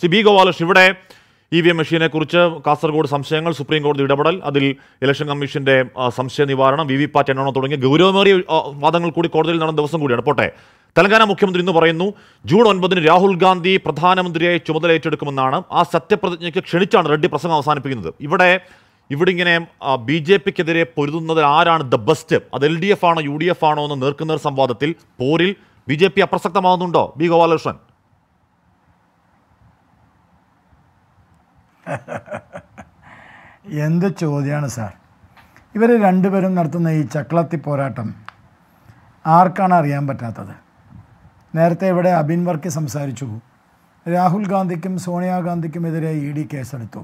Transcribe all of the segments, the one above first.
സിബി ഗോപാലകൃഷ്ണൻ ഇവിടെ E V M മെഷീനെ കുറിച്ച് കാസർഗോഡ് സംശയങ്ങൾ സുപ്രീം കോടതി ഇടപെടൽ അതിൽ ഇലക്ഷൻ കമ്മീഷന്റെ സംശയ നിവാരണം വി വി പാറ്റ് എണ്ണം തുടങ്ങിയ ഗൗരവമേറിയ വാദങ്ങൾ കൂടി കോടതിയിൽ നടന്ന ദിവസം കൂടിയാണ് പോട്ടെ തെലങ്കാന മുഖ്യമന്ത്രി ഇന്ന് പറയുന്നു ജൂൺ ഒൻപതിന് രാഹുൽ ഗാന്ധി പ്രധാനമന്ത്രിയായി ചുമതല ഏറ്റെടുക്കുമെന്നാണ് ആ സത്യപ്രതിജ്ഞയ്ക്ക് ക്ഷണിച്ചാണ് റെഡ്ഡി പ്രസംഗം അവസാനിപ്പിക്കുന്നത് ഇവിടെ ഇവിടെ ഇങ്ങനെ ബി ജെ പിക്കെതിരെ പൊരുതുന്നത് ആരാണ് ദ ബെസ്റ്റ് അത് എൽ ഡി എഫ് ആണോ യു ഡി എഫ് ആണോ എന്ന് നേർക്കുന്നൊരു സംവാദത്തിൽ പോരിൽ ബി ജെ പി അപ്രസക്തമാകുന്നുണ്ടോ ബി ഗോപാലകൃഷ്ണൻ എന്ത് ചോദ്യമാണ് സാർ ഇവർ രണ്ടുപേരും നടത്തുന്ന ഈ ചക്ലത്തി പോരാട്ടം ആർക്കാണ് അറിയാൻ പറ്റാത്തത് നേരത്തെ ഇവിടെ അബിൻ വർക്കി സംസാരിച്ചു രാഹുൽ ഗാന്ധിക്കും എതിരെ ഇ ഡി കേസെടുത്തു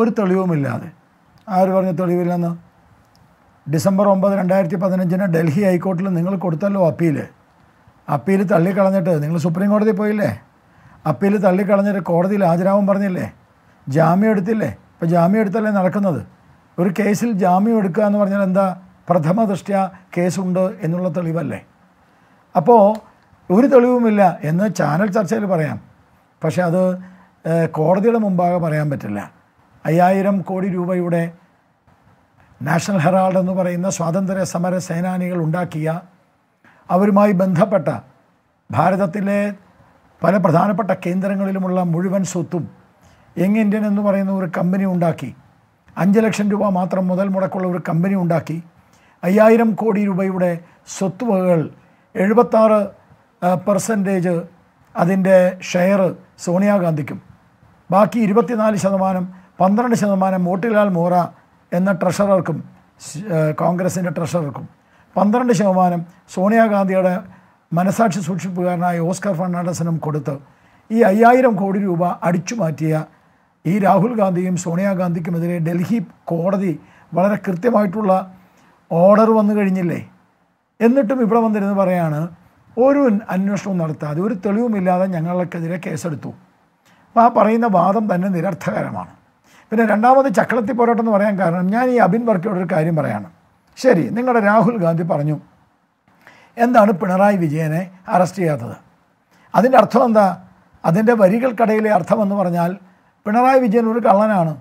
ഒരു തെളിവുമില്ലാതെ ആര് പറഞ്ഞ തെളിവില്ലെന്ന് ഡിസംബർ ഒമ്പത് രണ്ടായിരത്തി പതിനഞ്ചിന് ഡൽഹി ഹൈക്കോർട്ടിൽ നിങ്ങൾ കൊടുത്തല്ലോ അപ്പീൽ അപ്പീൽ തള്ളിക്കളഞ്ഞിട്ട് നിങ്ങൾ സുപ്രീം കോടതി പോയില്ലേ അപ്പീൽ തള്ളിക്കളഞ്ഞിട്ട് കോടതിയിൽ ഹാജരാവും പറഞ്ഞില്ലേ ജാമ്യം എടുത്തില്ലേ ഇപ്പോൾ ജാമ്യം എടുത്തല്ലേ നടക്കുന്നത് ഒരു കേസിൽ ജാമ്യം എടുക്കുക എന്ന് പറഞ്ഞാൽ എന്താ പ്രഥമ ദൃഷ്ട്യ കേസുണ്ട് എന്നുള്ള തെളിവല്ലേ അപ്പോൾ ഒരു തെളിവുമില്ല എന്ന് ചാനൽ ചർച്ചയിൽ പറയാം പക്ഷെ അത് കോടതിയുടെ മുമ്പാകെ പറയാൻ പറ്റില്ല അയ്യായിരം കോടി രൂപയുടെ നാഷണൽ ഹെറാൾഡ് എന്ന് പറയുന്ന സ്വാതന്ത്ര്യ സമര സേനാനികൾ ഉണ്ടാക്കിയ അവരുമായി ബന്ധപ്പെട്ട ഭാരതത്തിലെ പല പ്രധാനപ്പെട്ട കേന്ദ്രങ്ങളിലുമുള്ള മുഴുവൻ സ്വത്തും യങ് ഇന്ത്യൻ എന്ന് പറയുന്ന ഒരു കമ്പനി ഉണ്ടാക്കി അഞ്ച് ലക്ഷം രൂപ മാത്രം മുതൽ മുടക്കുള്ള ഒരു കമ്പനി ഉണ്ടാക്കി അയ്യായിരം കോടി രൂപയുടെ സ്വത്തുവകകൾ എഴുപത്താറ് പെർസെൻറ്റേജ് അതിൻ്റെ ഷെയർ സോണിയാഗാന്ധിക്കും ബാക്കി ഇരുപത്തിനാല് ശതമാനം പന്ത്രണ്ട് ശതമാനം മോട്ടിലാൽ മോറ എന്ന ട്രഷറർക്കും കോൺഗ്രസിൻ്റെ ട്രഷറർക്കും പന്ത്രണ്ട് ശതമാനം സോണിയാഗാന്ധിയുടെ മനസാക്ഷി സൂക്ഷിപ്പുകാരനായ ഓസ്കർ ഫെർണാണ്ടസിനും കൊടുത്ത് ഈ അയ്യായിരം കോടി രൂപ അടിച്ചു മാറ്റിയ ഈ രാഹുൽ ഗാന്ധിയും സോണിയാഗാന്ധിക്കുമെതിരെ ഡൽഹി കോടതി വളരെ കൃത്യമായിട്ടുള്ള ഓർഡർ വന്നു കഴിഞ്ഞില്ലേ എന്നിട്ടും ഇവിടെ വന്നിരുന്ന് പറയാണ് ഒരു അന്വേഷണവും നടത്താതെ ഒരു തെളിവുമില്ലാതെ ഞങ്ങൾക്കെതിരെ കേസെടുത്തു അപ്പോൾ ആ പറയുന്ന വാദം തന്നെ നിരർത്ഥകരമാണ് പിന്നെ രണ്ടാമത് ചക്രത്തി പോരാട്ടം എന്ന് പറയാൻ കാരണം ഞാൻ ഈ അബിൻ വർക്കിയോട് ഒരു കാര്യം പറയാണ് ശരി നിങ്ങളുടെ രാഹുൽ ഗാന്ധി പറഞ്ഞു എന്താണ് പിണറായി വിജയനെ അറസ്റ്റ് ചെയ്യാത്തത് അതിൻ്റെ അർത്ഥം എന്താ അതിൻ്റെ വരികൾക്കിടയിലെ അർത്ഥമെന്ന് പറഞ്ഞാൽ പിണറായി വിജയൻ ഒരു കള്ളനാണ്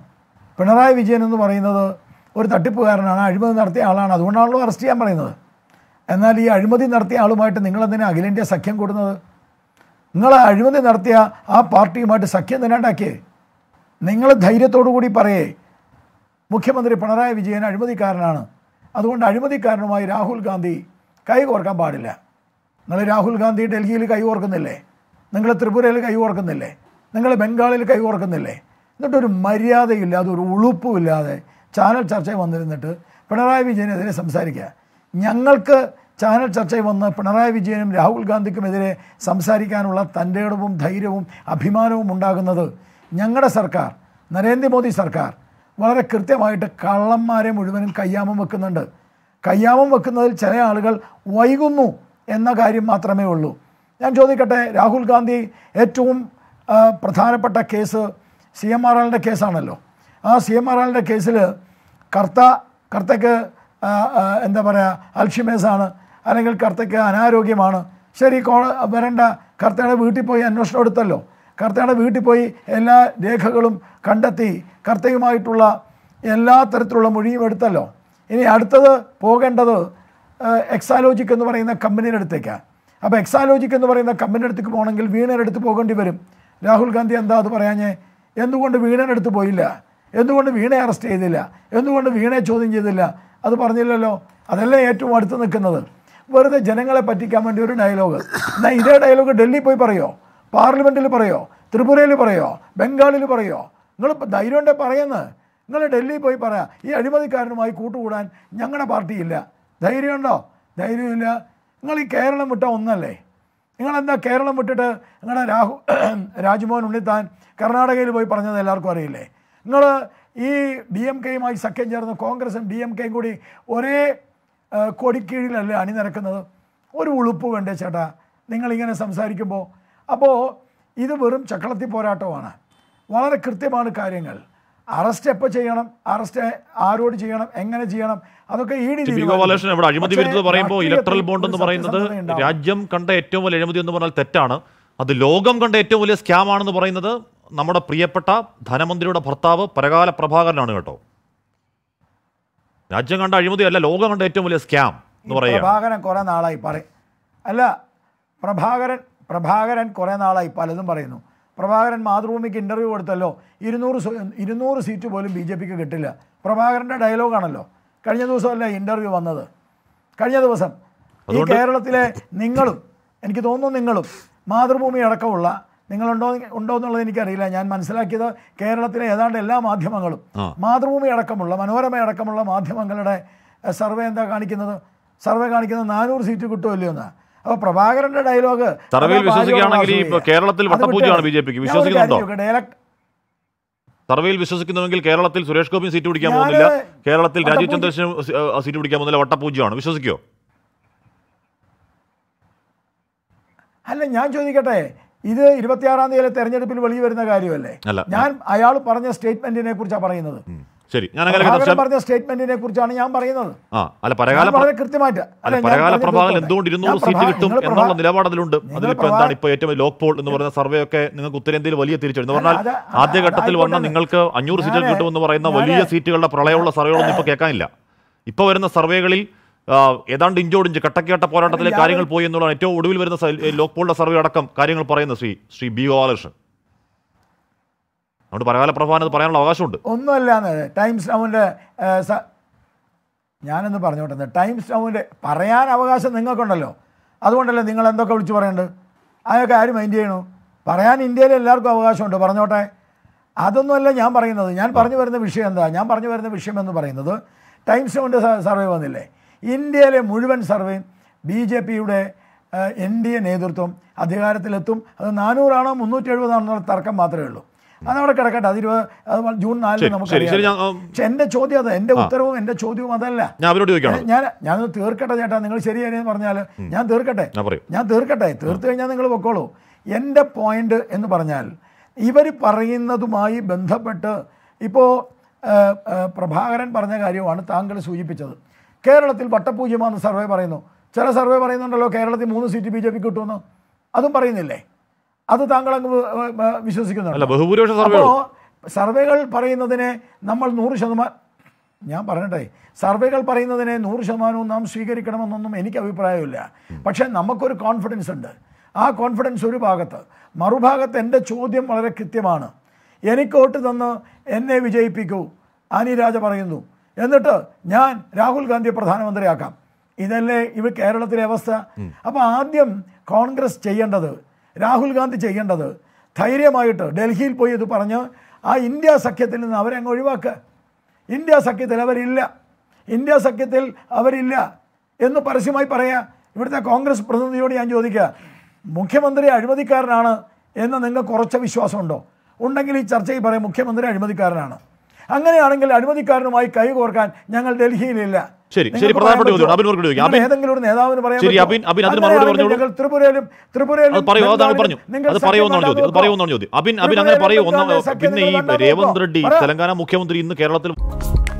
പിണറായി വിജയൻ എന്ന് പറയുന്നത് ഒരു തട്ടിപ്പുകാരനാണ് അഴിമതി നടത്തിയ ആളാണ് അതുകൊണ്ടാണല്ലോ അറസ്റ്റ് ചെയ്യാൻ പറയുന്നത് എന്നാൽ ഈ അഴിമതി നടത്തിയ ആളുമായിട്ട് നിങ്ങളെന്തിനാണ് അഖിലേന്ത്യാ സഖ്യം കൂടുന്നത് നിങ്ങൾ അഴിമതി നടത്തിയ ആ പാർട്ടിയുമായിട്ട് സഖ്യം തന്നെ ഉണ്ടാക്കിയേ നിങ്ങൾ ധൈര്യത്തോടു കൂടി പറയേ മുഖ്യമന്ത്രി പിണറായി വിജയൻ അഴിമതിക്കാരനാണ് അതുകൊണ്ട് അഴിമതിക്കാരനുമായി രാഹുൽ ഗാന്ധി കൈകോർക്കാൻ പാടില്ല നിങ്ങൾ രാഹുൽ ഗാന്ധി ഡൽഹിയിൽ കൈ നിങ്ങൾ ത്രിപുരയിൽ കൈ നിങ്ങൾ ബംഗാളിൽ കൈകോർക്കുന്നില്ലേ എന്നിട്ടൊരു മര്യാദയില്ല ഒരു ഉളുപ്പുമില്ലാതെ ചാനൽ ചർച്ചയിൽ വന്നിരുന്നിട്ട് പിണറായി വിജയനെതിരെ സംസാരിക്കുക ഞങ്ങൾക്ക് ചാനൽ ചർച്ചയിൽ വന്ന് പിണറായി വിജയനും രാഹുൽ ഗാന്ധിക്കുമെതിരെ സംസാരിക്കാനുള്ള തൻ്റെ ഇടവും ധൈര്യവും അഭിമാനവും ഉണ്ടാകുന്നത് ഞങ്ങളുടെ സർക്കാർ നരേന്ദ്രമോദി സർക്കാർ വളരെ കൃത്യമായിട്ട് കള്ളന്മാരെ മുഴുവനും കയ്യാമം വെക്കുന്നുണ്ട് കയ്യാമം വെക്കുന്നതിൽ ചില ആളുകൾ വൈകുന്നു എന്ന കാര്യം മാത്രമേ ഉള്ളൂ ഞാൻ ചോദിക്കട്ടെ രാഹുൽ ഗാന്ധി ഏറ്റവും പ്രധാനപ്പെട്ട കേസ് സി എം ആർ ആളിൻ്റെ കേസാണല്ലോ ആ സി എം ആർ ആളിൻ്റെ കേസിൽ കർത്ത കർത്തയ്ക്ക് എന്താ പറയുക അൽഷിമേസാണ് അല്ലെങ്കിൽ കർത്തയ്ക്ക് അനാരോഗ്യമാണ് ശരി കോ വരേണ്ട കർത്തയുടെ വീട്ടിൽ പോയി അന്വേഷണം എടുത്തല്ലോ കർത്തയുടെ വീട്ടിൽ പോയി എല്ലാ രേഖകളും കണ്ടെത്തി കർത്തയുമായിട്ടുള്ള എല്ലാ തരത്തിലുള്ള മൊഴിയും എടുത്തല്ലോ ഇനി അടുത്തത് പോകേണ്ടത് എക്സാലോജിക് എന്ന് പറയുന്ന കമ്പനിയുടെ അടുത്തേക്കാണ് അപ്പോൾ എക്സാലോജിക് എന്ന് പറയുന്ന കമ്പനിയുടെ അടുത്തേക്ക് പോകണമെങ്കിൽ വീണയുടെ അടുത്ത് പോകേണ്ടി വരും രാഹുൽ ഗാന്ധി എന്താ അത് പറയാഞ്ഞേ എന്തുകൊണ്ട് വീണേനടുത്ത് പോയില്ല എന്തുകൊണ്ട് വീണയെ അറസ്റ്റ് ചെയ്തില്ല എന്തുകൊണ്ട് വീണയെ ചോദ്യം ചെയ്തില്ല അത് പറഞ്ഞില്ലല്ലോ അതല്ലേ ഏറ്റവും അടുത്ത് നിൽക്കുന്നത് വെറുതെ ജനങ്ങളെ പറ്റിക്കാൻ വേണ്ടി ഒരു ഡയലോഗ് എന്നാൽ ഇതേ ഡയലോഗ് ഡൽഹി പോയി പറയോ പാർലമെൻറ്റിൽ പറയോ ത്രിപുരയിൽ പറയോ ബംഗാളിൽ പറയോ നിങ്ങൾ ധൈര്യം ഉണ്ടേ പറയുന്നത് നിങ്ങൾ ഡൽഹിയിൽ പോയി പറയാം ഈ അഴിമതിക്കാരനുമായി കൂട്ടുകൂടാൻ ഞങ്ങളുടെ പാർട്ടിയില്ല ധൈര്യമുണ്ടോ ധൈര്യമില്ല നിങ്ങൾ ഈ കേരളം വിട്ട ഒന്നല്ലേ നിങ്ങളെന്താ കേരളം വിട്ടിട്ട് നിങ്ങളുടെ രാഹു രാജ്മോഹൻ ഉണ്ണിത്താൻ കർണാടകയിൽ പോയി പറഞ്ഞത് എല്ലാവർക്കും അറിയില്ലേ നിങ്ങൾ ഈ ഡി എം കെയുമായി സഖ്യം ചേർന്ന് കോൺഗ്രസും ഡി എം കെയും കൂടി ഒരേ കൊടിക്കീഴിലല്ലേ അണിനിരക്കുന്നത് ഒരു ഉളുപ്പ് വേണ്ടേ ചേട്ടാ നിങ്ങളിങ്ങനെ സംസാരിക്കുമ്പോൾ അപ്പോൾ ഇത് വെറും ചക്കളത്തി പോരാട്ടമാണ് വളരെ കൃത്യമാണ് കാര്യങ്ങൾ അറസ്റ്റ് എപ്പോൾ ചെയ്യണം അറസ്റ്റ് ആരോട് ചെയ്യണം എങ്ങനെ ചെയ്യണം അതൊക്കെ ഈ ഡി ഇവിടെ അഴിമതി വരുന്നത് പറയുമ്പോൾ ഇലക്ട്രൽ ബോണ്ട് എന്ന് പറയുന്നത് രാജ്യം കണ്ട ഏറ്റവും വലിയ അഴിമതി എന്ന് പറഞ്ഞാൽ തെറ്റാണ് അത് ലോകം കണ്ട ഏറ്റവും വലിയ സ്കാം ആണെന്ന് പറയുന്നത് നമ്മുടെ പ്രിയപ്പെട്ട ധനമന്ത്രിയുടെ ഭർത്താവ് പരകാല പ്രഭാകരനാണ് കേട്ടോ രാജ്യം കണ്ട അഴിമതി അല്ല ലോകം കണ്ട ഏറ്റവും വലിയ സ്കാം എന്ന് പറയുക പ്രഭാകരൻ കുറേ നാളായി പറയും അല്ല പ്രഭാകരൻ പ്രഭാകരൻ കുറേ നാളായി പലതും പറയുന്നു പ്രഭാകരൻ മാതൃഭൂമിക്ക് ഇൻ്റർവ്യൂ കൊടുത്തല്ലോ ഇരുന്നൂറ് ഇരുന്നൂറ് സീറ്റ് പോലും ബി ജെ പിക്ക് കിട്ടില്ല പ്രഭാകരൻ്റെ ഡയലോഗാണല്ലോ കഴിഞ്ഞ ദിവസമല്ല ഇൻ്റർവ്യൂ വന്നത് കഴിഞ്ഞ ദിവസം ഈ കേരളത്തിലെ നിങ്ങളും എനിക്ക് തോന്നുന്നു നിങ്ങളും മാതൃഭൂമി അടക്കമുള്ള നിങ്ങളുണ്ടോ ഉണ്ടോ എന്നുള്ളത് എനിക്കറിയില്ല ഞാൻ മനസ്സിലാക്കിയത് കേരളത്തിലെ ഏതാണ്ട് എല്ലാ മാധ്യമങ്ങളും മാതൃഭൂമി അടക്കമുള്ള മനോരമ അടക്കമുള്ള മാധ്യമങ്ങളുടെ സർവേ എന്താ കാണിക്കുന്നത് സർവേ കാണിക്കുന്നത് നാനൂറ് സീറ്റ് കിട്ടുമല്ലോ എന്നാണ് അപ്പൊ പ്രഭാകരന്റെ ഡയലോഗ് സർവേയിൽ കേരളത്തിൽ വട്ടപൂജയാണ് സർവേയിൽ വിശ്വസിക്കുന്നുവെങ്കിൽ കേരളത്തിൽ സുരേഷ് ഗോപി സീറ്റ് പിടിക്കാൻ പോകുന്നില്ല കേരളത്തിൽ രാജീവ് ചന്ദ്രശേഖരൻ സീറ്റ് പിടിക്കാൻ പോകുന്നില്ല വട്ടപൂജയാണ് വിശ്വസിക്കോ അല്ല ഞാൻ ചോദിക്കട്ടെ ഇത് ഇരുപത്തിയാറാം തീയതി തെരഞ്ഞെടുപ്പിൽ വെളിയിൽ വരുന്ന കാര്യമല്ലേ ഞാൻ അയാൾ പറഞ്ഞ സ്റ്റേറ്റ്മെന്റിനെ കുറിച്ചാണ് പറയുന്നത് ശരി ഞാൻ അങ്ങനെ പറഞ്ഞ സ്റ്റേറ്റ്മെന്റിനെ കുറിച്ചാണ് ഞാൻ പറയുന്നത് ആ അല്ല പരകാല വളരെ കൃത്യമായിട്ട് പ്രഭാകരൻ എന്തുകൊണ്ട് ഇരുന്നൂറ് സീറ്റ് കിട്ടും എന്നുള്ള നിലപാടതിലുണ്ട് അതിലിപ്പോ എന്താണ് ഇപ്പൊ ഏറ്റവും ലോക്ക് പോൾ എന്ന് പറയുന്ന സർവേ ഒക്കെ നിങ്ങൾക്ക് ഉത്തരേന്ത്യയിൽ വലിയ തിരിച്ചു എന്ന് പറഞ്ഞാൽ ആദ്യഘട്ടത്തിൽ വന്ന നിങ്ങൾക്ക് അഞ്ഞൂറ് കിട്ടും എന്ന് പറയുന്ന വലിയ സീറ്റുകളുടെ പ്രളയമുള്ള സർവേകളൊന്നും ഇപ്പൊ കേൾക്കാനില്ല ഇപ്പൊ വരുന്ന സർവേകളിൽ ഏതാണ്ട് ഇഞ്ചോടിഞ്ച് കട്ടക്കേട്ട പോരാട്ടത്തിലെ കാര്യങ്ങൾ പോയി എന്നുള്ളതാണ് ഏറ്റവും ഒടുവിൽ വരുന്ന ലോക്ക് പോളിന്റെ സർവേ അടക്കം കാര്യങ്ങൾ പറയുന്നത് ശ്രീ ശ്രീ ബി ഗോപാലകൃഷ്ണൻ അതുകൊണ്ട് പരകാല അത് പറയാനുള്ള അവകാശമുണ്ട് ഒന്നുമല്ലാന്ന് ടൈംസ് നൗവിൻ്റെ ഞാനൊന്ന് പറഞ്ഞോട്ടെ ടൈംസ് നൗവിൻ്റെ പറയാൻ അവകാശം നിങ്ങൾക്കുണ്ടല്ലോ അതുകൊണ്ടല്ലേ നിങ്ങൾ എന്തൊക്കെ വിളിച്ചു പറയേണ്ടത് അതൊക്കെ ആരും മൈൻഡ് ചെയ്യണു പറയാൻ ഇന്ത്യയിൽ എല്ലാവർക്കും അവകാശമുണ്ട് പറഞ്ഞോട്ടെ അതൊന്നുമല്ല ഞാൻ പറയുന്നത് ഞാൻ പറഞ്ഞു വരുന്ന വിഷയം എന്താ ഞാൻ പറഞ്ഞു വരുന്ന വിഷയം എന്ന് പറയുന്നത് ടൈംസ് നൗവിൻ്റെ സർവേ വന്നില്ലേ ഇന്ത്യയിലെ മുഴുവൻ സർവേയും ബി ജെ പിയുടെ എൻ ഡി എ നേതൃത്വം അധികാരത്തിലെത്തും അത് നാനൂറാണോ മുന്നൂറ്റി എഴുപതാണോ തർക്കം മാത്രമേ ഉള്ളൂ അതവിടെ കിടക്കട്ടെ അത് ഇരുപത് അത് ജൂൺ നാലിന് നമുക്ക് എന്റെ ചോദ്യം അത് എന്റെ ഉത്തരവും എന്റെ ചോദ്യവും അതല്ല ഞാൻ ഞാൻ തീർക്കട്ടെ ചേട്ടാ നിങ്ങൾ ശരിയായിരുന്നു പറഞ്ഞാൽ ഞാൻ തീർക്കട്ടെ ഞാൻ തീർക്കട്ടെ തീർത്തു കഴിഞ്ഞാൽ നിങ്ങൾ പൊക്കോളൂ എൻ്റെ പോയിന്റ് എന്ന് പറഞ്ഞാൽ ഇവർ പറയുന്നതുമായി ബന്ധപ്പെട്ട് ഇപ്പോൾ പ്രഭാകരൻ പറഞ്ഞ കാര്യമാണ് താങ്കൾ സൂചിപ്പിച്ചത് കേരളത്തിൽ വട്ടപൂജ്യമാണെന്ന് സർവേ പറയുന്നു ചില സർവേ പറയുന്നുണ്ടല്ലോ കേരളത്തിൽ മൂന്ന് സീറ്റ് ബി ജെ പി കിട്ടുമെന്ന് അതും പറയുന്നില്ലേ അത് താങ്കൾ അങ്ങ് വിശ്വസിക്കുന്നുണ്ട് അപ്പോൾ സർവേകൾ പറയുന്നതിനെ നമ്മൾ നൂറ് ശതമാനം ഞാൻ പറയട്ടെ സർവേകൾ പറയുന്നതിനെ നൂറ് ശതമാനവും നാം സ്വീകരിക്കണമെന്നൊന്നും എനിക്ക് അഭിപ്രായമില്ല പക്ഷേ നമുക്കൊരു കോൺഫിഡൻസ് ഉണ്ട് ആ കോൺഫിഡൻസ് ഒരു ഭാഗത്ത് മറുഭാഗത്ത് എൻ്റെ ചോദ്യം വളരെ കൃത്യമാണ് എനിക്ക് വോട്ട് തന്ന് എന്നെ വിജയിപ്പിക്കൂ അനി രാജ പറയുന്നു എന്നിട്ട് ഞാൻ രാഹുൽ ഗാന്ധിയെ പ്രധാനമന്ത്രിയാക്കാം ഇതല്ലേ ഇവ കേരളത്തിലെ അവസ്ഥ അപ്പോൾ ആദ്യം കോൺഗ്രസ് ചെയ്യേണ്ടത് രാഹുൽ ഗാന്ധി ചെയ്യേണ്ടത് ധൈര്യമായിട്ട് ഡൽഹിയിൽ പോയി ഇത് പറഞ്ഞ് ആ ഇന്ത്യ സഖ്യത്തിൽ നിന്ന് അവരെ അങ്ങ് ഒഴിവാക്കുക ഇന്ത്യ സഖ്യത്തിൽ അവരില്ല ഇന്ത്യ സഖ്യത്തിൽ അവരില്ല എന്ന് പരസ്യമായി പറയാം ഇവിടുത്തെ കോൺഗ്രസ് പ്രതിനിധിയോട് ഞാൻ ചോദിക്കുക മുഖ്യമന്ത്രി അഴിമതിക്കാരനാണ് എന്ന് നിങ്ങൾക്ക് കുറച്ച് വിശ്വാസമുണ്ടോ ഉണ്ടെങ്കിൽ ഈ ചർച്ചയിൽ പറയാം മുഖ്യമന്ത്രി അഴിമതിക്കാരനാണ് അങ്ങനെയാണെങ്കിൽ അഴിമതിക്കാരനുമായി കൈകോർക്കാൻ ഞങ്ങൾ ഡൽഹിയിലില്ല ശരി ശരി പ്രധാനപ്പെട്ട ചോദ്യം അബിൻ മറുപടി ചോദിക്കാം ഏതെങ്കിലും ഒരു നേതാവിന് പറയാം ശരി അബിൻ അബിൻ അതിന് മറുപടി പറഞ്ഞു നിങ്ങൾ ത്രിപുരയിലും ത്രിപുരയിലും പറയൂ അതാണ് പറഞ്ഞു അത് പറയുമെന്നാണ് ചോദ്യം അത് പറയുമെന്നാണ് ചോദ്യം അബിൻ അബിൻ അങ്ങനെ പറയൂ ഒന്ന് പിന്നെ ഈ രേവന്ത് റെഡ്ഡി തെലങ്കാന മുഖ്യമന്ത്രി ഇന്ന് കേരളത്തിൽ